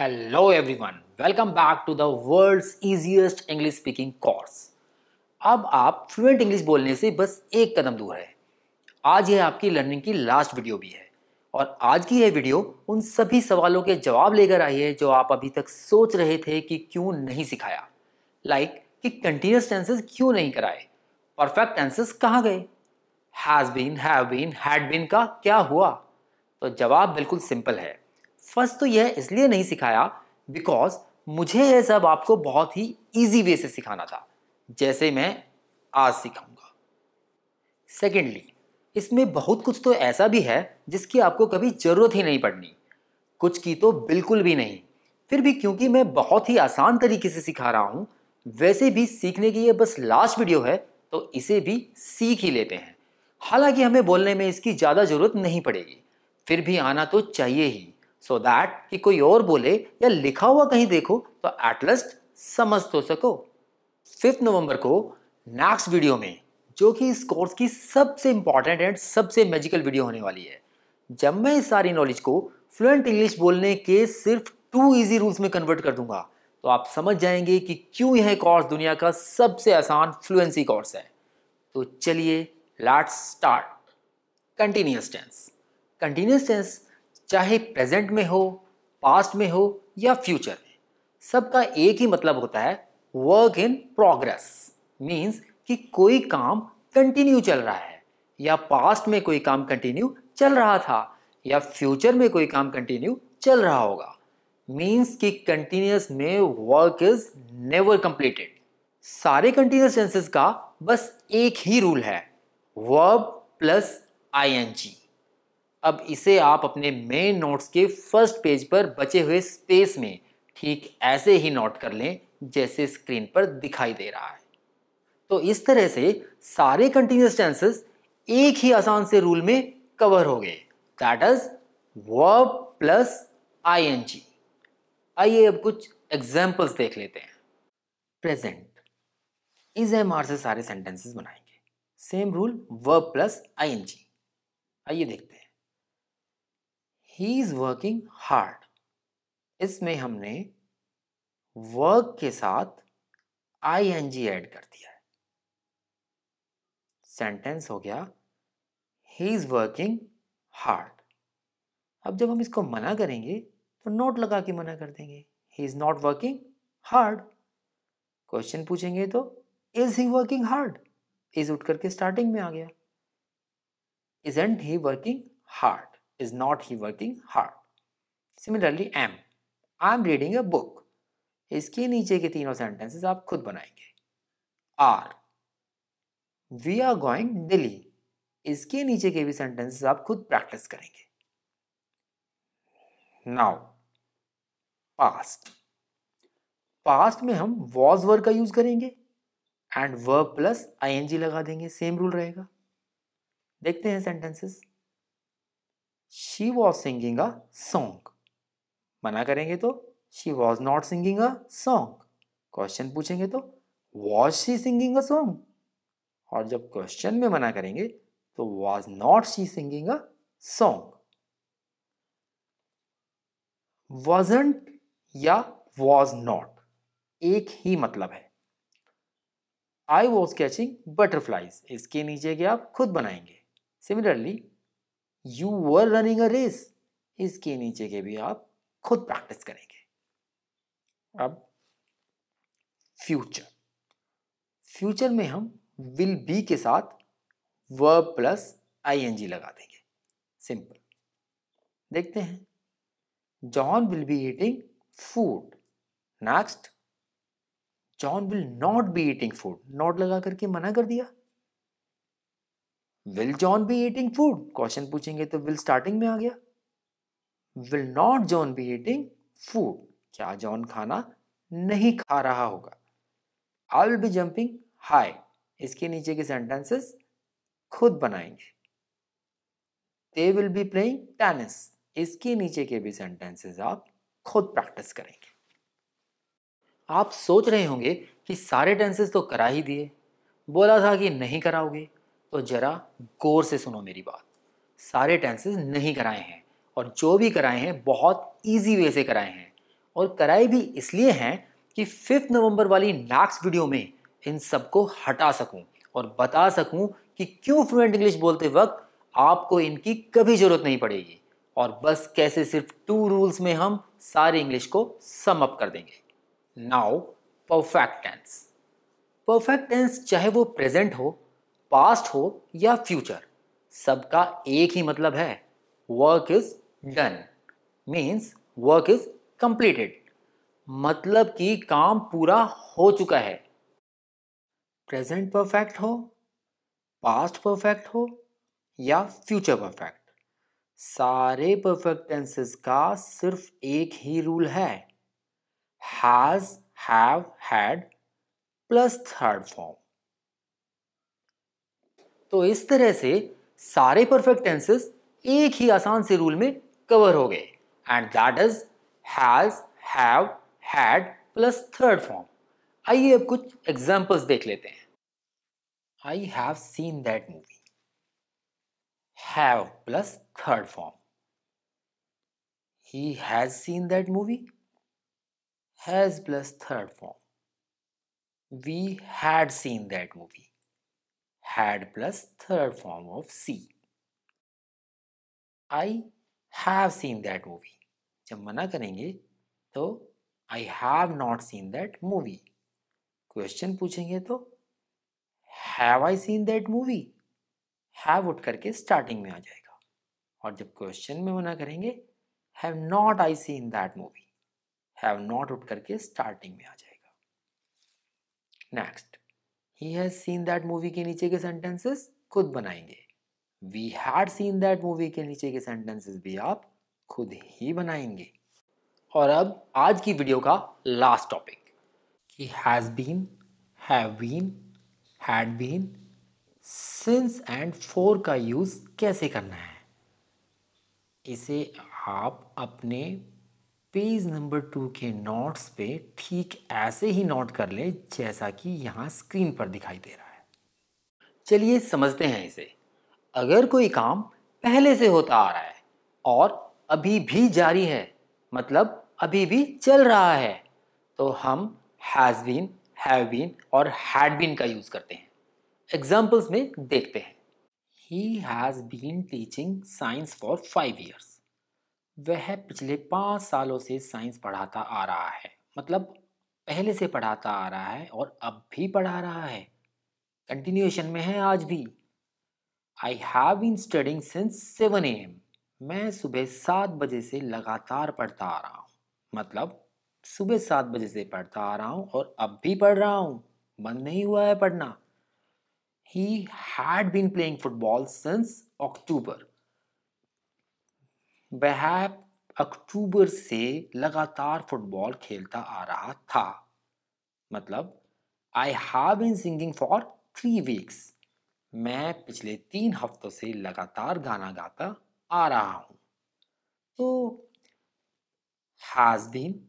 Hello everyone welcome back to the world's easiest English speaking course अब आप fluent English बोलने से बस एक कदम दूर है आज यह आपकी लर्निंग की लास्ट वीडियो भी है और आज की यह वीडियो उन सभी सवालों के जवाब लेकर आई है जो आप अभी तक सोच रहे थे कि क्यों नहीं सिखाया लाइक like, कि कंटिन्यूस टेंसेस क्यों नहीं कराए परफेक्ट टेंसेस कहाँ गए has been have been had been का क्या हुआ तो जवाब बिल्कुल सिंपल है फर्स्ट तो यह इसलिए नहीं सिखाया बिकॉज मुझे यह सब आपको बहुत ही ईजी वे से सिखाना था जैसे मैं आज सिखाऊंगा सेकेंडली इसमें बहुत कुछ तो ऐसा भी है जिसकी आपको कभी ज़रूरत ही नहीं पड़नी कुछ की तो बिल्कुल भी नहीं फिर भी क्योंकि मैं बहुत ही आसान तरीके से सिखा रहा हूँ वैसे भी सीखने की ये बस लास्ट वीडियो है तो इसे भी सीख ही लेते हैं हालांकि हमें बोलने में इसकी ज़्यादा ज़रूरत नहीं पड़ेगी फिर भी आना तो चाहिए ही सो so दैट कि कोई और बोले या लिखा हुआ कहीं देखो तो एटलीस्ट समझ तो सको फिफ्थ नवंबर को नेक्स्ट वीडियो में जो कि इस कोर्स की सबसे इंपॉर्टेंट एंड सबसे मैजिकल वीडियो होने वाली है जब मैं इस सारी नॉलेज को फ्लुएंट इंग्लिश बोलने के सिर्फ टू इजी रूल्स में कन्वर्ट कर दूंगा तो आप समझ जाएंगे कि क्यों यह कोर्स दुनिया का सबसे आसान फ्लुएंसी कोर्स है तो चलिए let's start continuous tense continuous tense चाहे प्रेजेंट में हो पास्ट में हो या फ्यूचर में सबका एक ही मतलब होता है वर्क इन प्रोग्रेस मीन्स कि कोई काम कंटिन्यू चल रहा है या पास्ट में कोई काम कंटिन्यू चल रहा था या फ्यूचर में कोई काम कंटिन्यू चल रहा होगा मीन्स कि कंटिन्यूस में वर्क इज नेवर कंप्लीटेड सारे कंटिन्यूस टेंसेस का बस एक ही रूल है verb plus I N G अब इसे आप अपने मेन नोट्स के फर्स्ट पेज पर बचे हुए स्पेस में ठीक ऐसे ही नोट कर लें जैसे स्क्रीन पर दिखाई दे रहा है तो इस तरह से सारे कंटिन्यूस टेंसेस एक ही आसान से रूल में कवर हो गए that is verb plus ING आइए अब कुछ एग्जाम्पल्स देख लेते हैं प्रेजेंट इज एम आर से सारे सेंटेंसेस बनाएंगे same rule verb plus ING आइए देखते हैं ही इज वर्किंग हार्ड इसमें हमने वर्क के साथ आई एन जी एड कर दिया है सेंटेंस हो गया ही इज वर्किंग हार्ड अब जब हम इसको मना करेंगे तो नोट लगा के मना कर देंगे he is not working hard question पूछेंगे तो is he working hard is उठ करके स्टार्टिंग में आ गया is and he working hard is not he working hard similarly am i am reading a book इसके नीचे के तीनों सेंटेंसेस आप खुद बनाएंगे are we are going Delhi इसके नीचे के भी सेंटेंसेस आप खुद प्रैक्टिस करेंगे नाउ पास्ट पास्ट में हम वॉज वर्ग का यूज करेंगे एंड वर्ब प्लस आईएनजी लगा देंगे सेम रूल रहेगा देखते हैं sentences she was singing a song मना करेंगे तो she was not singing a song question पूछेंगे तो was she singing a song और जब क्वेश्चन में मना करेंगे तो was not she singing a song wasn't या वॉज नॉट एक ही मतलब है आई वॉज कैचिंग बटरफ्लाइज इसके नीचे के आप खुद बनाएंगे similarly you were running a race इसके नीचे के भी आप खुद प्रैक्टिस करेंगे अब फ्यूचर फ्यूचर में हम विल बी के साथ verb plus I N G लगा देंगे सिंपल देखते हैं John will be eating food next John will not be eating food not लगा करके मना कर दिया will John be eating food question पूछेंगे तो विल स्टार्टिंग में आ गया will not John be eating food क्या जॉन खाना नहीं खा रहा होगा I will be jumping high इसके नीचे के सेंटेंसेस खुद बनाएंगे they will be playing tennis इसके नीचे के भी सेंटेंसेस आप खुद प्रैक्टिस करेंगे आप सोच रहे होंगे कि सारे टेंसेस तो करा ही दिए बोला था कि नहीं कराओगे तो ज़रा गौर से सुनो मेरी बात सारे टेंसेस नहीं कराए हैं और जो भी कराए हैं बहुत ईजी वे से कराए हैं और कराए भी इसलिए हैं कि फिफ्थ नवंबर वाली नेक्स्ट वीडियो में इन सबको हटा सकूं और बता सकूं कि क्यों फ्लुएंट इंग्लिश बोलते वक्त आपको इनकी कभी ज़रूरत नहीं पड़ेगी और बस कैसे सिर्फ टू रूल्स में हम सारे इंग्लिश को सम अप कर देंगे now perfect tense perfect tense चाहे वो प्रेजेंट हो पास्ट हो या फ्यूचर सबका एक ही मतलब है work is done means work is completed मतलब कि काम पूरा हो चुका है प्रेजेंट परफेक्ट हो पास्ट परफेक्ट हो या फ्यूचर परफेक्ट सारे परफेक्ट टेंसेस का सिर्फ एक ही रूल है has have had plus third form तो इस तरह से सारे परफेक्ट टेंसेस एक ही आसान से रूल में कवर हो गए and that is has have had plus third form आइए अब कुछ एग्जांपल्स देख लेते हैं I have seen that movie have plus third form he has seen that movie has plus third form we had seen that movie had plus third form of C. I have seen that movie. जब मना करेंगे तो I have not seen that movie question पूछेंगे तो have I seen that movie have उठ करके starting में आ जाएगा और जब क्वेश्चन में मना करेंगे have not I seen that movie have not उठ करके स्टार्टिंग में आ जाएगा next he has seen that movie के नीचे के सेंटेंसेस खुद बनाएंगे we had seen that movie के नीचे के सेंटेंसेस भी आप खुद ही बनाएंगे और अब आज की वीडियो का लास्ट टॉपिक कि has been have been had been since and for का यूज़ कैसे करना है इसे आप अपने पेज नंबर टू के नोट्स पे ठीक ऐसे ही नोट कर ले जैसा कि यहाँ स्क्रीन पर दिखाई दे रहा है चलिए समझते हैं इसे अगर कोई काम पहले से होता आ रहा है और अभी भी जारी है मतलब अभी भी चल रहा है तो हम हैज़ बीन हैव बीन और हैड बीन का यूज़ करते हैं एग्जाम्पल्स में देखते हैं he has been teaching science for five years वह पिछले पाँच सालों से साइंस पढ़ाता आ रहा है मतलब पहले से पढ़ाता आ रहा है और अब भी पढ़ा रहा है कंटिन्यूएशन में है आज भी I have been studying since seven A M मैं सुबह सात बजे से लगातार पढ़ता आ रहा हूँ मतलब सुबह सात बजे से पढ़ता आ रहा हूँ और अब भी पढ़ रहा हूँ बंद नहीं हुआ है पढ़ना he had been playing football since October वहैब अक्टूबर से लगातार फुटबॉल खेलता आ रहा था मतलब I have been singing for three weeks मैं पिछले तीन हफ्तों से लगातार गाना गाता आ रहा हूँ तो has been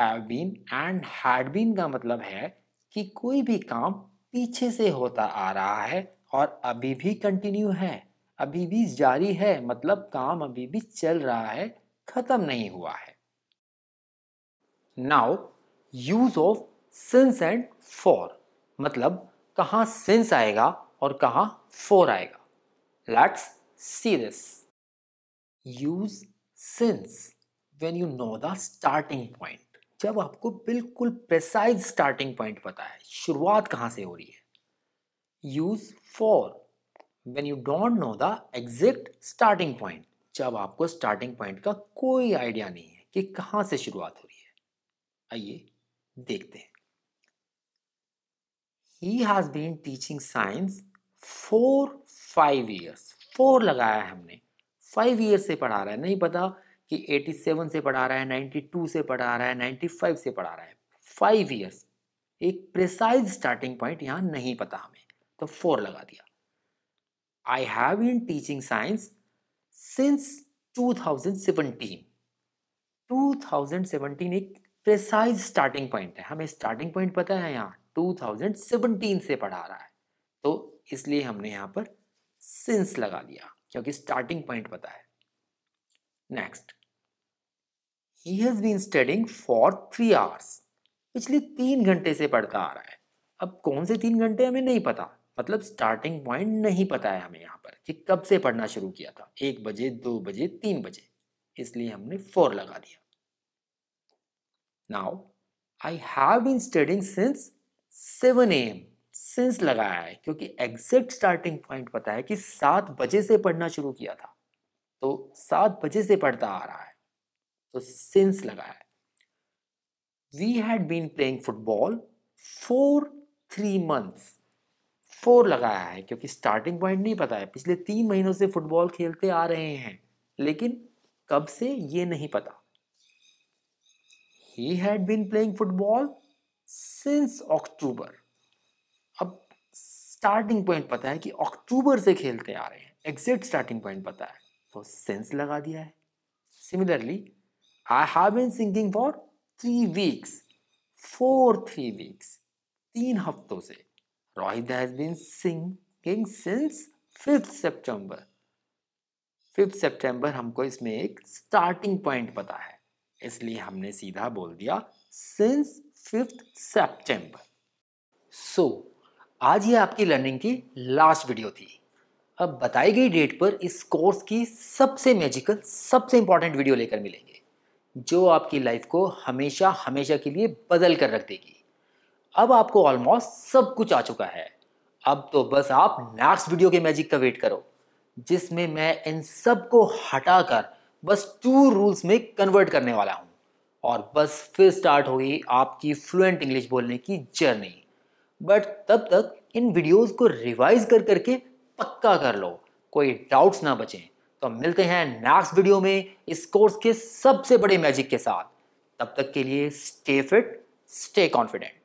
have been and had been का मतलब है कि कोई भी काम पीछे से होता आ रहा है और अभी भी कंटिन्यू है अभी भी जारी है मतलब काम अभी भी चल रहा है खत्म नहीं हुआ है now use of since and for मतलब कहाँ सिंस आएगा और कहाँ फॉर आएगा let's see this use since when you know the starting point जब आपको बिल्कुल प्रेसाइज स्टार्टिंग पॉइंट पता है शुरुआत कहां से हो रही है use for when you don't know the exact starting point जब आपको starting point का कोई idea नहीं है कि कहाँ से शुरुआत हो रही है आइए देखते हैं he has been teaching science for five years for लगाया है हमने फाइव ईयर से पढ़ा रहा है नहीं पता कि 87 से पढ़ा रहा है 92 से पढ़ा रहा है 95 से पढ़ा रहा है फाइव ईयर्स एक प्रिसाइज स्टार्टिंग पॉइंट यहाँ नहीं पता हमें तो फोर लगा दिया I have been teaching science since 2017. 2017 एक precise starting point है हमें starting point पता है यहाँ 2017 से पढ़ा रहा है तो इसलिए हमने यहाँ पर since लगा दिया क्योंकि starting point पता है next he has been studying for three hours पिछले तीन घंटे से पढ़ता आ रहा है अब कौन से तीन घंटे हमें नहीं पता मतलब स्टार्टिंग पॉइंट नहीं पता है हमें यहाँ पर कि कब से पढ़ना शुरू किया था एक बजे दो बजे तीन बजे इसलिए हमने फोर लगा दिया now I have been studying since seven M since लगाया है क्योंकि एग्जैक्ट स्टार्टिंग पॉइंट पता है कि सात बजे से पढ़ना शुरू किया था तो सात बजे से पढ़ता आ रहा है तो सिंस लगाया है we had been playing football for three months for लगाया है क्योंकि स्टार्टिंग पॉइंट नहीं पता है पिछले तीन महीनों से फुटबॉल खेलते आ रहे हैं लेकिन कब से ये नहीं पता he had been playing football since October अब स्टार्टिंग पॉइंट पता है कि अक्टूबर से खेलते आ रहे हैं एग्जैक्ट स्टार्टिंग पॉइंट पता है तो सिंस लगा दिया है similarly I have been singing for three weeks four three weeks तीन हफ्तों से Rohit has been singing since 5th September. 5th September हमको इसमें एक starting point पता है इसलिए हमने सीधा बोल दिया सिंस 5th सितंबर सो आज ये आपकी लर्निंग की लास्ट वीडियो थी अब बताई गई डेट पर इस कोर्स की सबसे मैजिकल सबसे इंपॉर्टेंट वीडियो लेकर मिलेंगे जो आपकी लाइफ को हमेशा हमेशा के लिए बदल कर रख देगी अब आपको ऑलमोस्ट सब कुछ आ चुका है अब तो बस आप नेक्स्ट वीडियो के मैजिक का वेट करो जिसमें मैं इन सब को हटाकर बस टू रूल्स में कन्वर्ट करने वाला हूँ और बस फिर स्टार्ट होगी आपकी फ्लुएंट इंग्लिश बोलने की जर्नी बट तब तक इन वीडियोस को रिवाइज कर करके पक्का कर लो कोई डाउट्स ना बचें तो मिलते हैं नेक्स्ट वीडियो में इस कोर्स के सबसे बड़े मैजिक के साथ तब तक के लिए स्टे फिट स्टे कॉन्फिडेंट